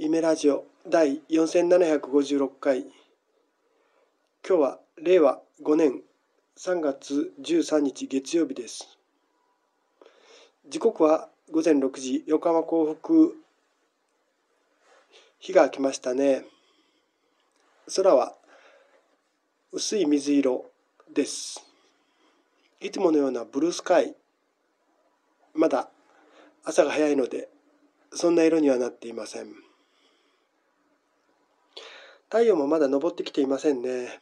イメラジオ第4756回今日は令和5年3月13日月曜日です時刻は午前6時横浜港北日が明けましたね空は薄い水色ですいつものようなブルースカイまだ朝が早いのでそんな色にはなっていません。太陽もまだ昇ってきていませんね。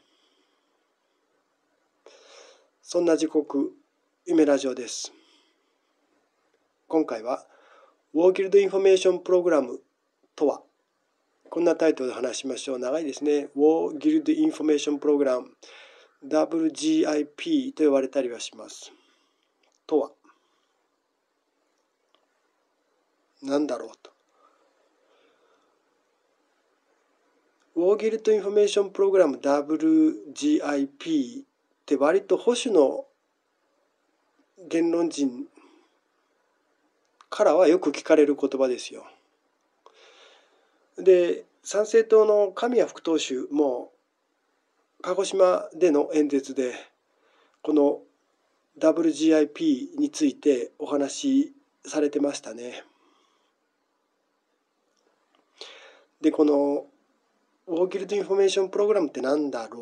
そんな時刻、夢ラジオです。今回は、ウォーキルドインフォメーションプログラムとは、こんなタイトルで話しましょう。長いですね。ウォーギルドインフォメーションプログラム、WGIP と呼ばれたりはします。とは、何だろうと。ウォーギルト・インフォメーション・プログラム WGIP って割と保守の言論人からはよく聞かれる言葉ですよ。で参政党の神谷副党首も鹿児島での演説でこの WGIP についてお話しされてましたね。でこのウォーキルドインフォメーションプログラムって何だろ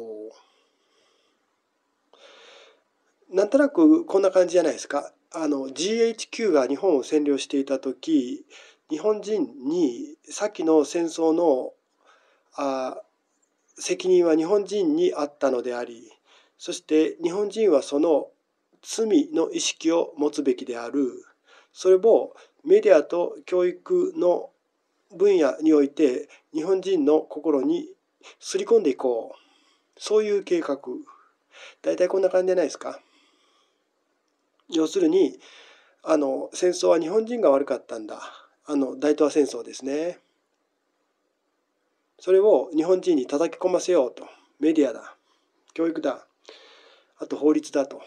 うなんとなくこんな感じじゃないですか。あの GHQ が日本を占領していた時日本人にさっきの戦争のあ責任は日本人にあったのでありそして日本人はその罪の意識を持つべきであるそれをメディアと教育の分野において日本人の心にすり込んでいこうそういう計画大体こんな感じじゃないですか。要するにあの戦争は日本人が悪かったんだあの大東亜戦争ですね。それを日本人に叩き込ませようとメディアだ教育だあと法律だと。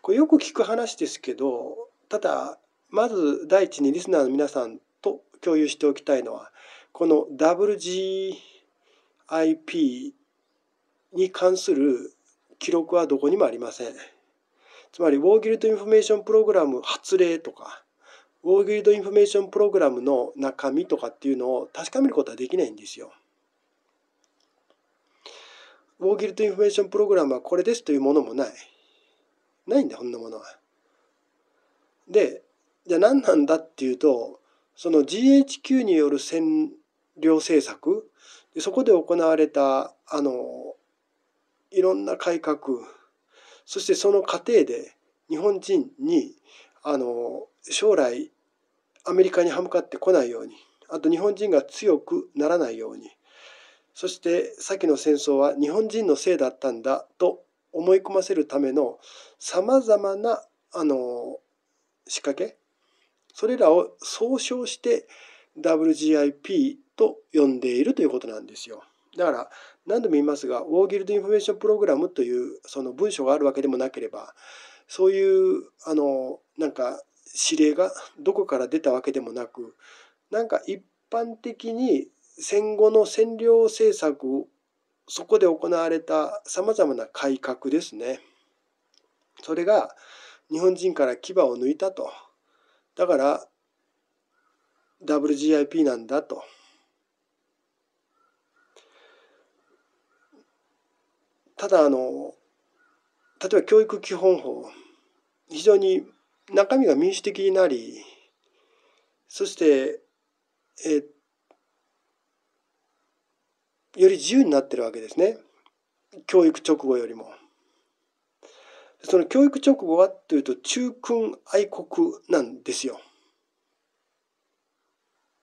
これよく聞く話ですけどただまず第一にリスナーの皆さんと共有しておきたいのはこの WGIP に関する記録はどこにもありません。つまり、ウォーギルドインフォメーションプログラム発令とか、ウォーギルドインフォメーションプログラムの中身とかっていうのを確かめることはできないんですよ。ウォーギルドインフォメーションプログラムはこれですというものもない。ないんだ、こんなものは。で、じゃあ何なんだっていうとその GHQ による占領政策そこで行われたあのいろんな改革そしてその過程で日本人にあの将来アメリカに歯向かってこないようにあと日本人が強くならないようにそして先の戦争は日本人のせいだったんだと思い込ませるためのさまざまなあの仕掛けそれらを総称して WGIP と呼んでいるということなんですよ。だから何度も言いますが、ウォーギルドインフォメーションプログラムというその文章があるわけでもなければ、そういうあのなんか指令がどこから出たわけでもなく、なんか一般的に戦後の占領政策そこで行われたさまざまな改革ですね。それが日本人から牙を抜いたとだから WGIP なんだと。ただあの例えば教育基本法非常に中身が民主的になりそしてえより自由になってるわけですね教育直後よりも。その教育直後はというと中君愛国なんですよ。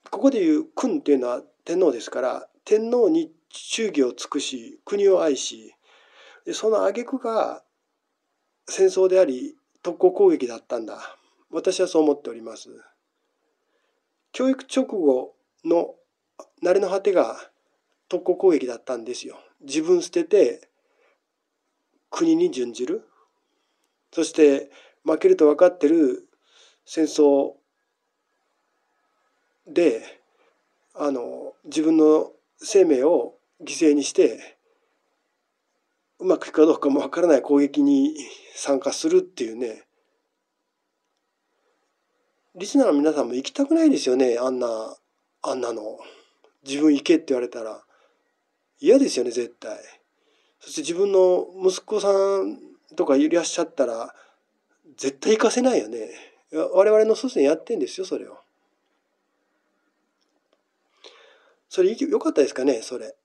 ここでいう君というのは天皇ですから天皇に忠義を尽くし国を愛しその挙句が戦争であり特攻攻撃だったんだ私はそう思っております。教育直後の慣れの果てが特攻攻撃だったんですよ。自分捨てて国に準じるそして負けると分かってる戦争であの自分の生命を犠牲にしてうまくいくかどうかも分からない攻撃に参加するっていうねリスナーの皆さんも行きたくないですよねあんなあんなの自分行けって言われたら嫌ですよね絶対そして自分の息子さんとかいらっしゃったら絶対行かせないよね。我々の祖先やってんですよそれを。それ良かったですかねそれ。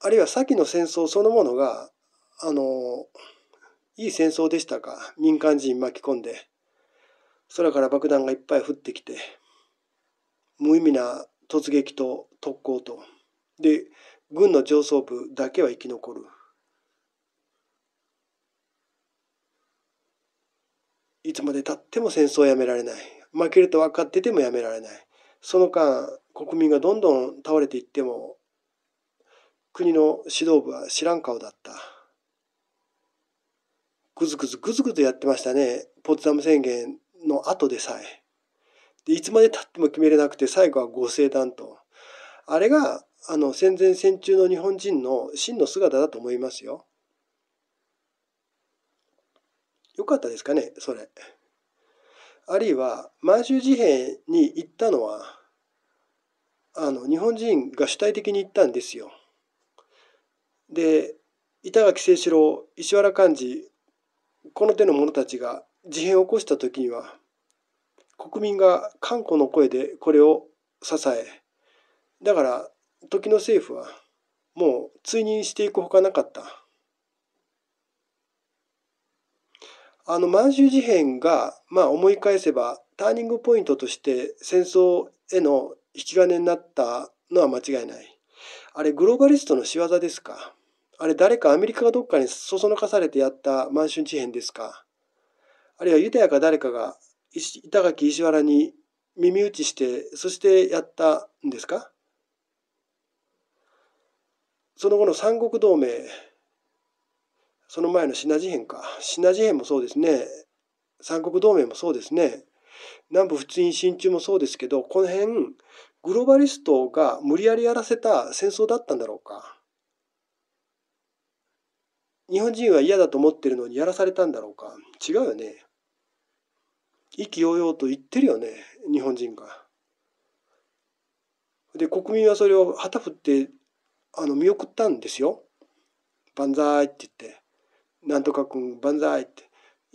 あるいは先の戦争そのものがあのいい戦争でしたか民間人巻き込んで空から爆弾がいっぱい降ってきて無意味な突撃と特攻とで軍の上層部だけは生き残る。いつまでたっても戦争をやめられない。負けると分かっててもやめられない。その間、国民がどんどん倒れていっても、国の指導部は知らん顔だった。ぐずぐずぐずぐずやってましたね。ポツダム宣言の後でさえ。でいつまでたっても決めれなくて、最後はご聖団と。あれが、あの、戦前戦中の日本人の真の姿だと思いますよ。よかったですかね、それ。あるいは、満州事変に行ったのは、あの、日本人が主体的に行ったんですよ。で、板垣清志郎、石原幹事、この手の者たちが事変を起こした時には、国民が韓国の声でこれを支え、だから時の政府はもう追認していくほかなかった。あの満州事変が、まあ、思い返せばターニングポイントとして戦争への引き金になったのは間違いない。あれグローバリストの仕業ですかあれ誰かアメリカがどっかにそそのかされてやった満州事変ですかあるいはユダヤか誰かが板垣石原に耳打ちしてそしてやったんですかその後の三国同盟その前のシナ事変か。シナ事変もそうですね。三国同盟もそうですね。南部仏印進駐もそうですけど、この辺、グローバリストが無理やりやらせた戦争だったんだろうか。日本人は嫌だと思ってるのにやらされたんだろうか。違うよね。意気揚々と言ってるよね、日本人が。で、国民はそれを旗振って、あの、見送ったんですよ。万歳って言って。なんとか君万歳って。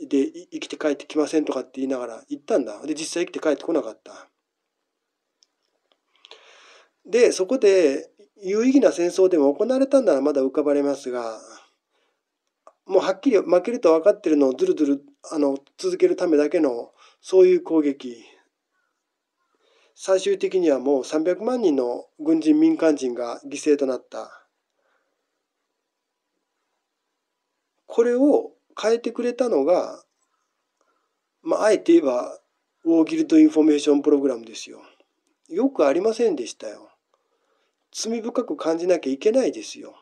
で生きて帰ってきませんとかって言いながら行ったんだで実際生きて帰ってこなかったでそこで有意義な戦争でも行われたんならまだ浮かばれますがもうはっきり負けると分かってるのをずるずるあの続けるためだけのそういう攻撃最終的にはもう300万人の軍人民間人が犠牲となった。これを変えてくれたのが、まあ、あえて言えば、ウォーギルドインフォメーションプログラムですよ。よくありませんでしたよ。罪深く感じなきゃいけないですよ。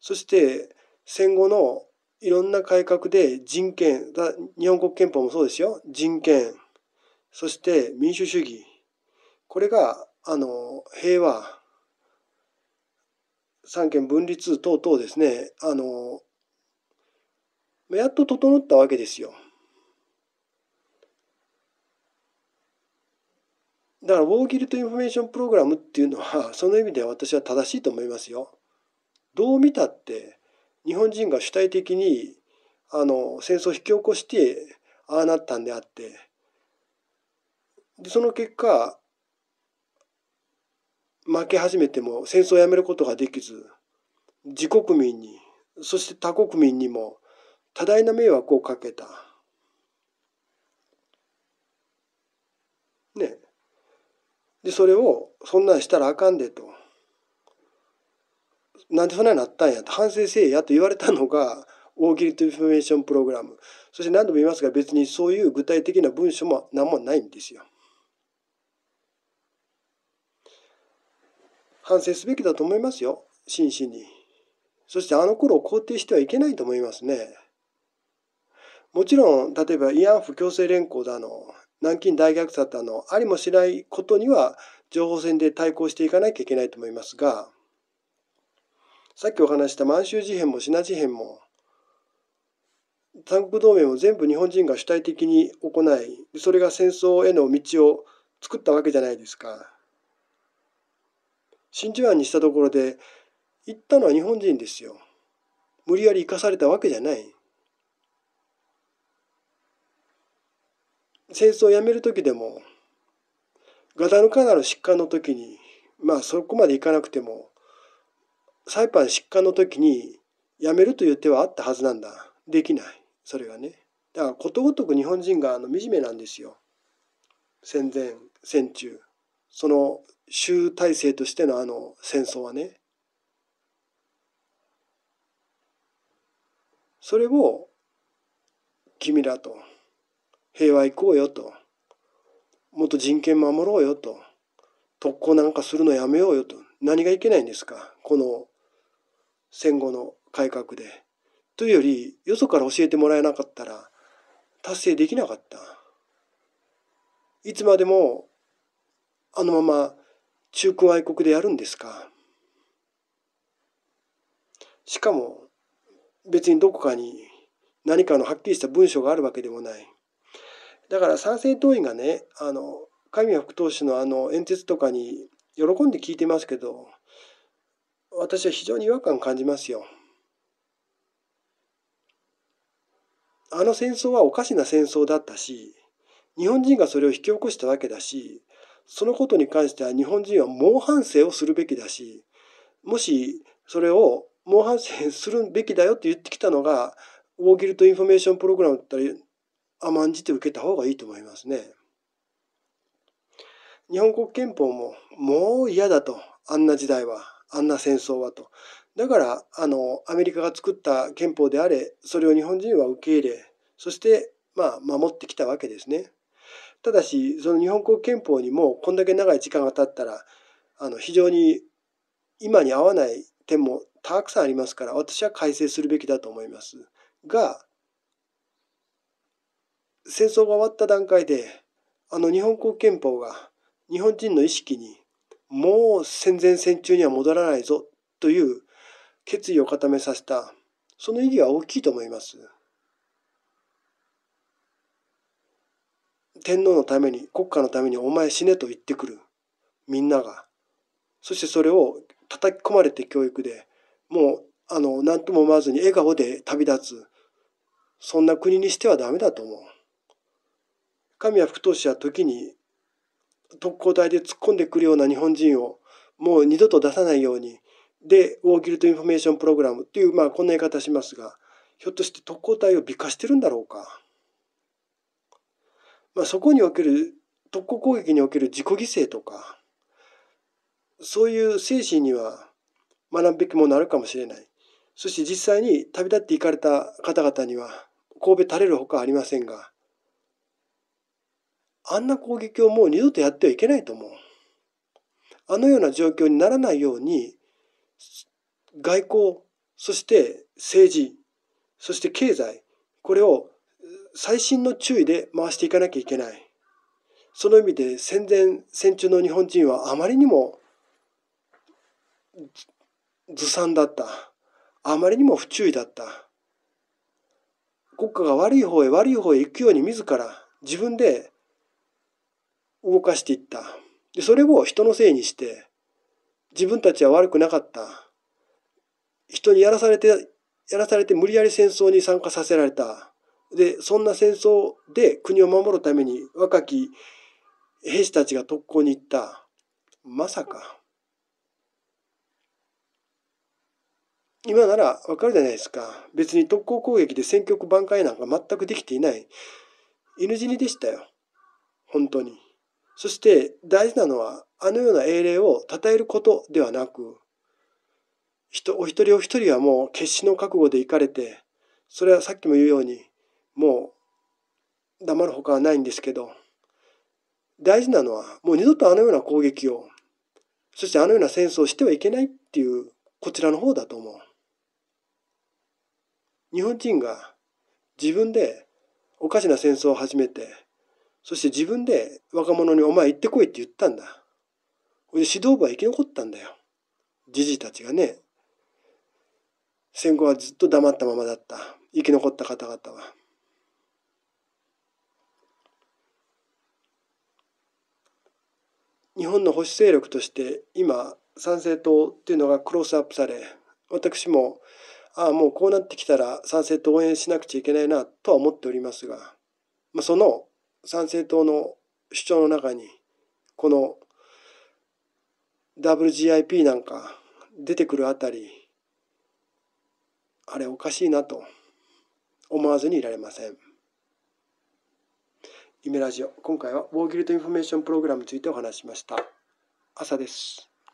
そして戦後のいろんな改革で人権、日本国憲法もそうですよ。人権、そして民主主義。これが、あの、平和、三権分立等々ですね、あの、やっと整ったわけですよ。だから、ウォーギルトインフォメーションプログラムっていうのは、その意味では私は正しいと思いますよ。どう見たって、日本人が主体的に、あの、戦争を引き起こして、ああなったんであって、でその結果、負け始めても戦争をやめることができず、自国民に、そして他国民にも多大な迷惑をかけた。ね。で、それを、そんなんしたらあかんでと。なんでそんなになったんやと、反省せえやと言われたのが、大喜利とインフォメーションプログラム。そして何度も言いますが、別にそういう具体的な文書も何もないんですよ。反省すべきだと思いますよ、真摯に。そしてあの頃を肯定してはいけないと思いますね。もちろん例えば慰安婦強制連行だの南京大虐殺だのありもしないことには情報戦で対抗していかなきゃいけないと思いますがさっきお話した満州事変も品事変も三国同盟も全部日本人が主体的に行いそれが戦争への道を作ったわけじゃないですか。真珠湾にしたところで行ったのは日本人ですよ。無理やり生かされたわけじゃない。戦争をやめる時でもガダルカナの疾患の時にまあそこまでいかなくてもサイパン疾患の時にやめるという手はあったはずなんだできないそれがねだからことごとく日本人があの惨めなんですよ戦前戦中その集大成としてのあの戦争はねそれを君らと平和行こうよと。もっと人権守ろうよと。特攻なんかするのやめようよと。何がいけないんですかこの戦後の改革で。というより、よそから教えてもらえなかったら、達成できなかった。いつまでも、あのまま、中空愛国でやるんですかしかも、別にどこかに何かのはっきりした文章があるわけでもない。だから参政党員がねあの神谷副党首のあの演説とかに喜んで聞いてますけど私は非常に違和感感じますよ。あの戦争はおかしな戦争だったし日本人がそれを引き起こしたわけだしそのことに関しては日本人は猛反省をするべきだしもしそれを猛反省するべきだよって言ってきたのがウォーギルト・インフォメーション・プログラムだったり甘んじて受けた方がいいと思いますね。日本国憲法ももう嫌だとあんな時代はあんな戦争はとだからあのアメリカが作った憲法であれそれを日本人は受け入れそしてまあ守ってきたわけですね。ただしその日本国憲法にもこんだけ長い時間が経ったらあの非常に今に合わない点もたくさんありますから私は改正するべきだと思います。が戦争が終わった段階であの日本国憲法が日本人の意識にもう戦前戦中には戻らないぞという決意を固めさせたその意義は大きいと思います。天皇のために国家のためにお前死ねと言ってくるみんながそしてそれを叩き込まれて教育でもうあの何とも思わずに笑顔で旅立つそんな国にしてはダメだと思う。神谷副投手は時に特攻隊で突っ込んでくるような日本人をもう二度と出さないようにでウォーキルトインフォメーションプログラムっていうまあこんな言い方しますがひょっとして特攻隊を美化してるんだろうか、まあ、そこにおける特攻攻撃における自己犠牲とかそういう精神には学ぶべきものあるかもしれないそして実際に旅立っていかれた方々には神戸垂れるほかありませんがあんな攻撃をもう二度とやってはいけないと思う。あのような状況にならないように、外交、そして政治、そして経済、これを最新の注意で回していかなきゃいけない。その意味で戦前、戦中の日本人はあまりにもずさんだった。あまりにも不注意だった。国家が悪い方へ悪い方へ行くように自ら自分で動かしていった。で、それを人のせいにして、自分たちは悪くなかった。人にやらされて、やらされて無理やり戦争に参加させられた。で、そんな戦争で国を守るために若き兵士たちが特攻に行った。まさか。今ならわかるじゃないですか。別に特攻攻撃で戦局挽回なんか全くできていない。犬死にでしたよ。本当に。そして大事なのはあのような英霊を称えることではなくお一人お一人はもう決死の覚悟で行かれてそれはさっきも言うようにもう黙るほかはないんですけど大事なのはもう二度とあのような攻撃をそしてあのような戦争をしてはいけないっていうこちらの方だと思う。日本人が自分でおかしな戦争を始めてそして自分で若者にお前行ってこいって言ったんだ。それで指導部は生き残ったんだよ。じじたちがね。戦後はずっと黙ったままだった。生き残った方々は。日本の保守勢力として今参政党っていうのがクロスアップされ私もああもうこうなってきたら参政党応援しなくちゃいけないなとは思っておりますが、まあ、その参政党の主張の中にこの WGIP なんか出てくるあたりあれおかしいなと思わずにいられません。夢ラジオ今回はウォーギルトインフォメーションプログラムについてお話しました。朝です。